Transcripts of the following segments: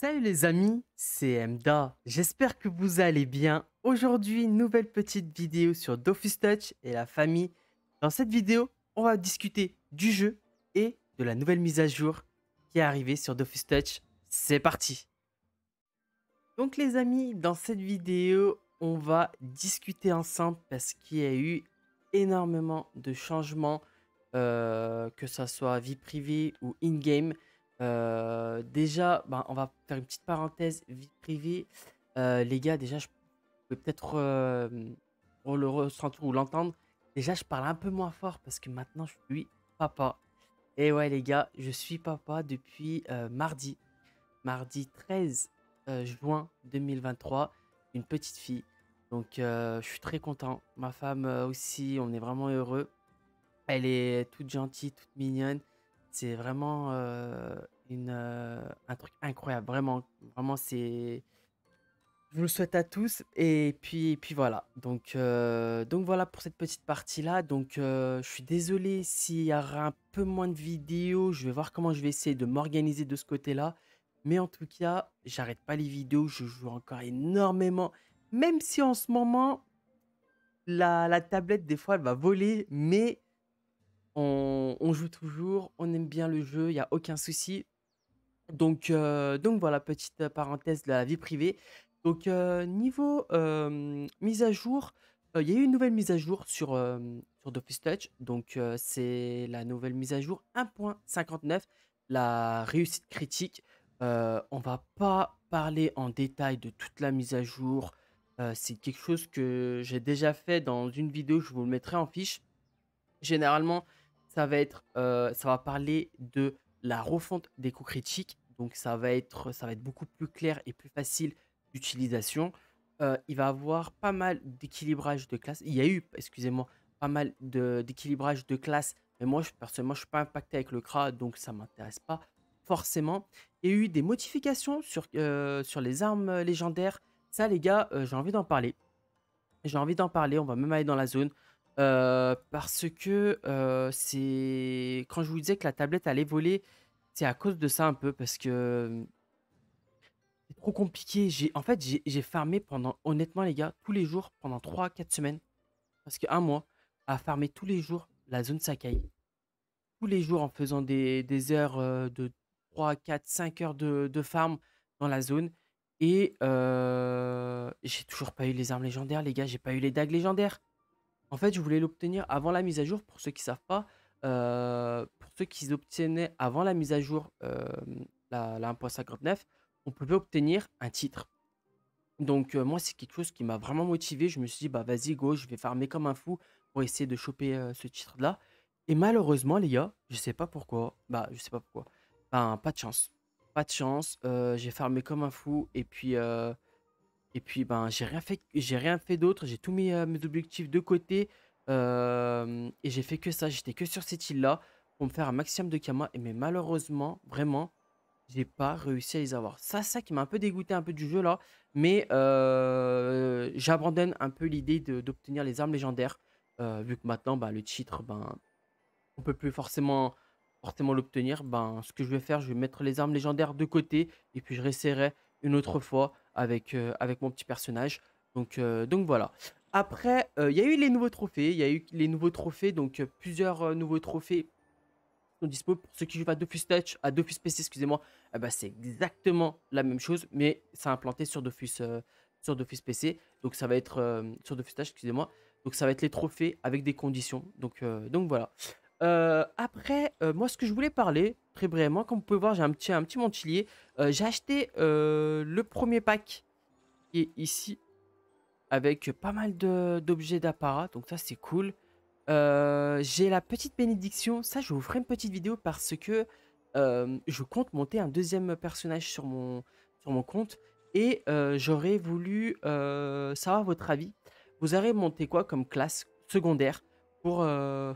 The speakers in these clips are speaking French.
Salut les amis, c'est Mda. J'espère que vous allez bien. Aujourd'hui, nouvelle petite vidéo sur Dofus Touch et la famille. Dans cette vidéo, on va discuter du jeu et de la nouvelle mise à jour qui est arrivée sur Dofus Touch. C'est parti Donc les amis, dans cette vidéo, on va discuter ensemble parce qu'il y a eu énormément de changements, euh, que ce soit vie privée ou in-game. Euh, déjà, ben, on va faire une petite parenthèse Vite privée. Euh, les gars, déjà, je peux peut-être euh, le ressentir ou l'entendre. Déjà, je parle un peu moins fort parce que maintenant, je suis papa. Et ouais, les gars, je suis papa depuis mardi. Mardi 13 juin 2023. Une petite fille. Donc, je suis très content. Ma femme aussi, on est vraiment heureux. Elle est toute gentille, toute mignonne. C'est vraiment euh, une, euh, un truc incroyable. Vraiment, vraiment, c'est. Je vous le souhaite à tous. Et puis, puis voilà. Donc, euh, donc voilà pour cette petite partie-là. Donc je suis désolé s'il y aura un peu moins de vidéos. Je vais voir comment je vais essayer de m'organiser de ce côté-là. Mais en tout cas, j'arrête pas les vidéos. Je joue encore énormément. Même si en ce moment, la, la tablette, des fois, elle va voler. Mais on, joue toujours, on aime bien le jeu, il n'y a aucun souci. Donc, euh, donc voilà, petite euh, parenthèse de la vie privée. Donc euh, niveau mise à jour, il y a eu une nouvelle mise à jour sur, sur Dofus Touch. Donc c'est la nouvelle mise à jour 1.59, la réussite critique. on on va pas parler en détail de toute la mise à jour. c'est quelque chose que j'ai déjà fait dans une vidéo, je vous le mettrai en fiche. Généralement, ça va être, euh, ça va parler de la refonte des coûts critiques. Donc ça va être, ça va être beaucoup plus clair et plus facile d'utilisation. Euh, il va avoir pas mal d'équilibrage de classe. Il y a eu, excusez-moi, pas mal d'équilibrage de, classe. Mais moi, je, personnellement, je suis pas impacté avec le CRA, donc ça m'intéresse pas forcément. Il y a eu des modifications sur, euh, sur les armes légendaires. Ça, les gars, j'ai envie d'en parler. J'ai envie d'en parler. On va même aller dans la zone. Euh, parce que euh, c'est. Quand je vous disais que la tablette allait voler, c'est à cause de ça un peu, parce que. C'est trop compliqué. J'ai... En fait, j'ai, farmé pendant, honnêtement, les gars, tous les jours, pendant 3-4 semaines. Parce qu'un mois, à farmer tous les jours la zone Sakai. Tous les jours en faisant des, des heures euh, de 3, 4, 5 heures de, de farm dans la zone. Et j'ai toujours pas eu les armes légendaires, les gars. J'ai pas eu les dagues légendaires. En fait, je voulais l'obtenir avant la mise à jour. Pour ceux qui savent pas, euh, pour ceux qui obtenaient avant la mise à jour euh, la, la 1.59, on pouvait obtenir un titre. Donc euh, moi, c'est quelque chose qui m'a vraiment motivé. Je me suis dit, bah vas-y, go, je vais farmer comme un fou pour essayer de choper euh, ce titre-là. Et malheureusement, les gars, je sais pas pourquoi. Bah, je sais pas pourquoi. Ben, pas de chance. Pas de chance. j'ai farmé comme un fou. Et puis, et puis, ben, j'ai rien fait, j'ai rien fait d'autre. J'ai tous mis euh, mes objectifs de côté. et j'ai fait que ça. J'étais que sur cette île-là pour me faire un maximum de Kama. mais malheureusement, vraiment, j'ai pas réussi à les avoir. Ça, ça qui m'a un peu dégoûté un peu du jeu là. Mais j'abandonne un peu l'idée d'obtenir les armes légendaires. Euh, vu que maintenant, bah, le titre, ben, on peut plus forcément, forcément l'obtenir. Ben, ce que je vais faire, je vais mettre les armes légendaires de côté. Et puis je réessayerai une autre fois avec, euh, avec mon petit personnage. Donc, euh, donc voilà. Après, euh, il y a eu les nouveaux trophées. Il y a eu les nouveaux trophées, donc plusieurs nouveaux trophées sont dispo. Pour ceux qui jouent à Dofus Touch, à Dofus PC, excusez-moi, eh ben, c'est exactement la même chose, mais ça implanté sur Dofus, sur Dofus PC. Donc ça va être sur Dofus Touch, excusez-moi. Donc ça va être les trophées avec des conditions. Donc, donc voilà. après, moi, ce que je voulais parler, très brièvement, comme vous pouvez voir, j'ai un petit, un petit montilier. Euh, j'ai acheté euh, le premier pack qui est ici avec pas mal d'objets d'apparat. Donc ça, c'est cool. Euh, j'ai la petite bénédiction. Ça, je vous ferai une petite vidéo parce que je compte monter un deuxième personnage sur mon, sur mon compte. Et j'aurais voulu savoir votre avis. Vous avez monté quoi comme classe secondaire pour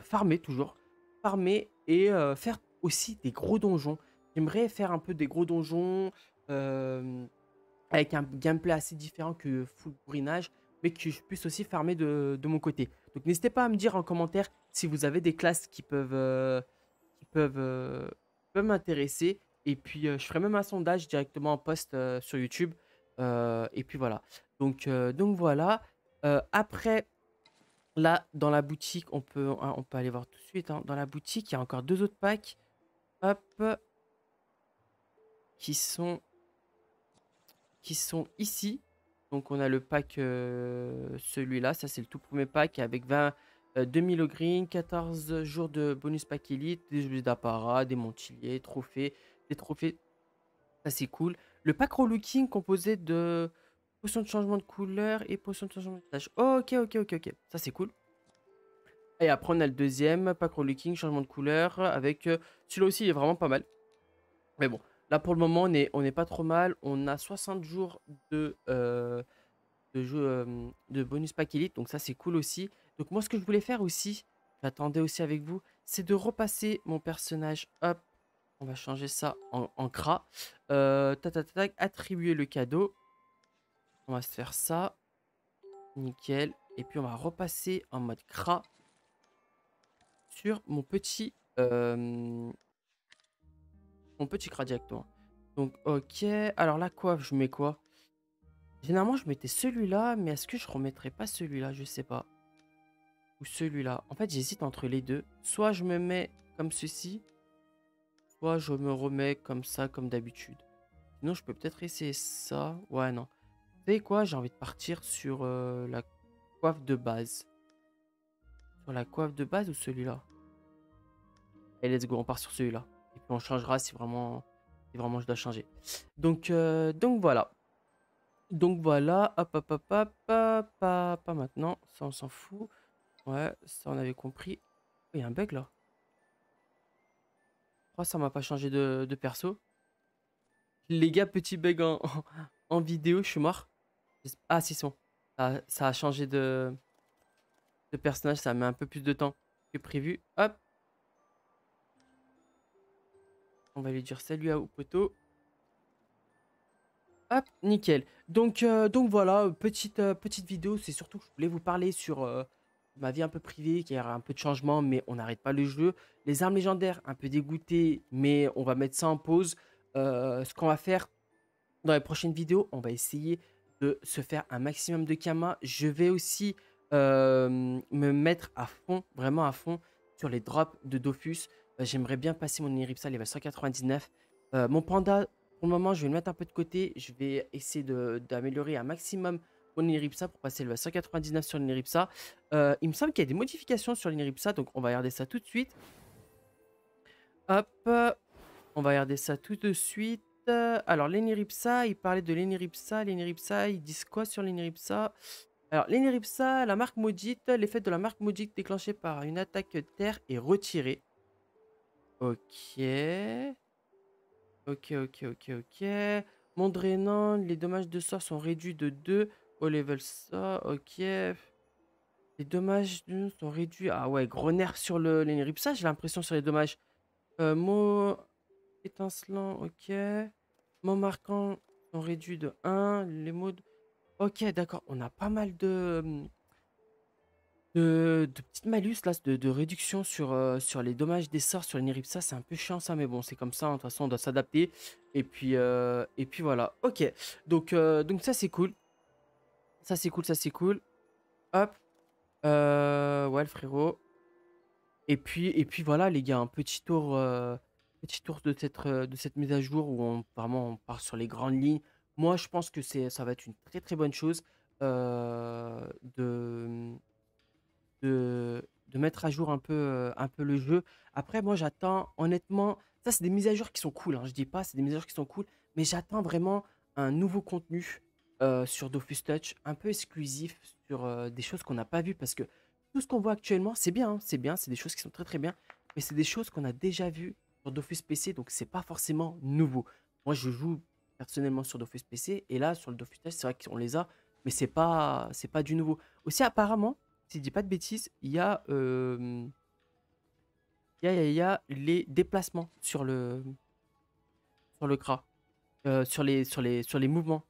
farmer toujours Farmer et faire aussi des gros donjons. J'aimerais faire un peu des gros donjons euh, avec un gameplay assez différent que full bourrinage, mais que je puisse aussi farmer de, de mon côté. Donc n'hésitez pas à me dire en commentaire si vous avez des classes qui peuvent, euh, qui euh, peuvent, m'intéresser. Et puis je ferai même un sondage directement en post sur YouTube. et puis voilà. Donc, donc voilà. après, là, dans la boutique, on peut, hein, on peut aller voir tout de suite. Hein. Dans la boutique, il y a encore deux autres packs. Qui sont... Qui sont ici. Donc on a le pack euh, celui-là. Ça c'est le tout premier pack avec 20... 2000 euh, au green, 14 jours de bonus pack élite, des objets d'apparat, des montiliers, trophées, des trophées. Ça c'est cool. Le pack relooking composé de potions de changement de couleur et potions de changement de tâche. ok, ok, ok, ok. Ça c'est cool. Et après, on a le deuxième, pack looking, changement de couleur, avec... Euh, celui-là aussi, il est vraiment pas mal. Mais bon, là, pour le moment, on n'est on est pas trop mal. On a 60 jours de, euh, jeu, euh, de bonus pack elite, donc ça, c'est cool aussi. Donc moi, ce que je voulais faire aussi, j'attendais aussi avec vous, c'est de repasser mon personnage, hop, on va changer ça en, cra. attribuer le cadeau. On va se faire ça. Nickel. Et puis on va repasser en mode cra sur mon petit euh, mon petit crat Donc ok, alors la coiffe, je mets quoi Généralement je mettais celui-là, mais est-ce que je remettrais pas celui-là Je sais pas. Ou celui-là. En fait j'hésite entre les deux. Soit je me mets comme ceci, soit je me remets comme ça, comme d'habitude. Sinon je peux peut-être essayer ça. Ouais non. Vous savez quoi J'ai envie de partir sur euh, la coiffe de base. Sur la coiffe de base ou celui-là Et let's go, on part sur celui-là. Et puis on changera si vraiment, si vraiment je dois changer. Donc, donc voilà. Donc voilà. Hop, hop, hop, hop, hop, Pas maintenant. Ça, on s'en fout. Ouais, ça, on avait compris. Il y a un bug là. Oh, ça m'a pas changé de, perso. Les gars, petit bug en, vidéo, je suis mort. Ah, si, son. ça a changé de personnage, ça met un peu plus de temps que prévu. Hop. On va lui dire salut à au poteau. Hop, nickel. Donc, euh, donc voilà, petite, euh, petite vidéo. C'est surtout que je voulais vous parler sur euh, ma vie un peu privée, qui a un peu de changement, mais on n'arrête pas le jeu. Les armes légendaires, un peu dégoûtées, mais on va mettre ça en pause. ce qu'on va faire dans les prochaines vidéos, on va essayer de se faire un maximum de Kama. Je vais aussi euh, me mettre à fond, vraiment à fond, sur les drops de Dofus. Euh, j'aimerais bien passer mon les level 199. Euh, mon panda, pour le moment, je vais le mettre un peu de côté. Je vais essayer d'améliorer un maximum mon Iripsa pour passer le 199 sur l'Iniripsa. il me semble qu'il y a des modifications sur l'Iniripsa, donc on va regarder ça tout de suite. Hop, on va regarder ça tout de suite. Alors, l'Eniripsa, il parlait de l'Eniripsa. L'Eniripsa, ils disent quoi sur l'Eniripsa alors, l'Eneripsa, la marque maudite, l'effet de la marque maudite déclenchée par une attaque terre est retiré. Ok. Ok, ok, ok, ok. Mon drainant, les dommages de sort sont réduits de 2 au level ça. Ok. Les dommages sont réduits. Ah ouais, gros nerf sur l'Eneripsa, j'ai l'impression sur les dommages. Euh, mot étincelant, ok. Mon marquant sont réduits de 1. Les mots. Ok, d'accord. On a pas mal de, de, petites malus, là, de, réduction sur, sur les dommages des sorts sur les Ça, C'est un peu chiant, ça, mais bon, c'est comme ça. Hein. De toute façon, on doit s'adapter. Et, puis, et puis voilà. Ok, donc, donc ça, c'est cool. Ça, c'est cool, ça, c'est cool. Hop. ouais, frérot. Et puis, et puis voilà, les gars, un petit tour, petit tour de, cette, de cette mise à jour où on, vraiment on part sur les grandes lignes moi, je pense que ça va être une très très bonne chose euh, de, de, mettre à jour un peu, euh, un peu le jeu. Après, moi, j'attends honnêtement, ça, c'est des mises à jour qui sont cool. Hein, je dis pas, c'est des mises à jour qui sont cool, mais j'attends vraiment un nouveau contenu euh, sur Dofus Touch, un peu exclusif sur des choses qu'on n'a pas vues parce que tout ce qu'on voit actuellement, c'est bien, hein, c'est bien, c'est des choses qui sont très très bien, mais c'est des choses qu'on a déjà vues sur Dofus PC, donc c'est pas forcément nouveau. Moi, je joue personnellement sur Dofus PC. Et là, sur le Dofus c'est vrai qu'on les a, mais c'est pas, c'est pas du nouveau. Aussi, apparemment, si je dis pas de bêtises, il y a, euh, il, y a, y a, les déplacements sur le, sur le CRA, euh, sur les, sur les, sur les mouvements,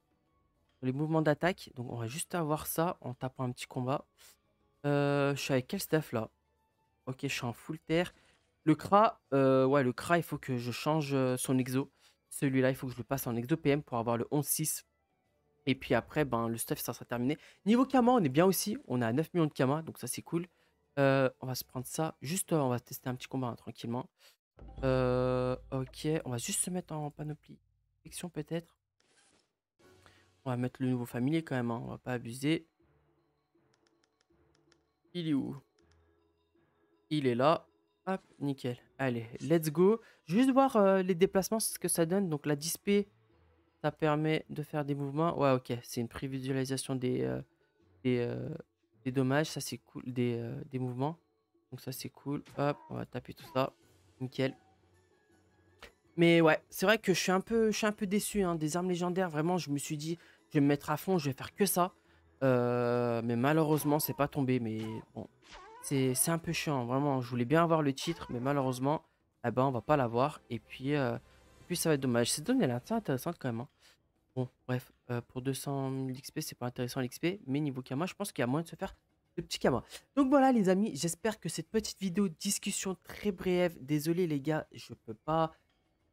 les mouvements d'attaque. Donc, on va juste avoir ça en tapant un petit combat. Euh, je suis avec quel staff là Ok, je suis en full terre. Le CRA, ouais, le CRA, il faut que je change son exo. Celui-là, il faut que je le passe en exo-PM pour avoir le 11-6. Et puis après, ben, le stuff, ça sera terminé. Niveau Kama, on est bien aussi. On a 9 millions de Kama, donc ça, c'est cool. Euh, on va se prendre ça. Juste, euh, on va tester un petit combat hein, tranquillement. Euh, ok, on va juste se mettre en panoplie. Fiction peut-être. On va mettre le nouveau familier quand même, On hein. on va pas abuser. Il est où Il est là. Hop, nickel. Allez, let's go. juste voir euh, les déplacements, ce que ça donne. Donc la display, ça permet de faire des mouvements. Ouais, ok, c'est une prévisualisation des, euh, euh, des, dommages. Ça, c'est cool. Des, mouvements. Donc ça, c'est cool. Hop, on va taper tout ça. Nickel. Mais ouais, c'est vrai que je suis un peu, je suis un peu déçu. Hein, des armes légendaires, vraiment, je me suis dit, je vais me mettre à fond, je vais faire que ça. mais malheureusement, c'est pas tombé. Mais bon, c'est un peu chiant, hein, vraiment. Je voulais bien avoir le titre, mais malheureusement, on eh ben, on va pas l'avoir. Et puis, euh, ça va être dommage. Cette donne, elle est assez intéressante quand même. Hein. Bon, bref, euh, pour 200 000 XP, c'est pas intéressant l'XP, mais niveau Kama, je pense qu'il y a moyen de se faire de petit Kama. Donc voilà, les amis, j'espère que cette petite vidéo discussion très brève, désolé les gars, je peux pas,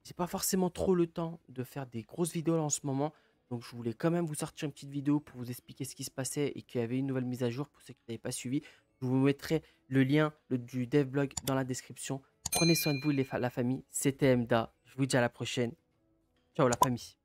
j'ai pas forcément trop le temps de faire des grosses vidéos en ce moment, donc je voulais quand même vous sortir une petite vidéo pour vous expliquer ce qui se passait et qu'il y avait une nouvelle mise à jour pour ceux qui n'avaient pas suivi. Je vous mettrai le lien du dev blog dans la description. Prenez soin de vous, la famille. C'était MDA. Je vous dis à la prochaine. Ciao, la famille.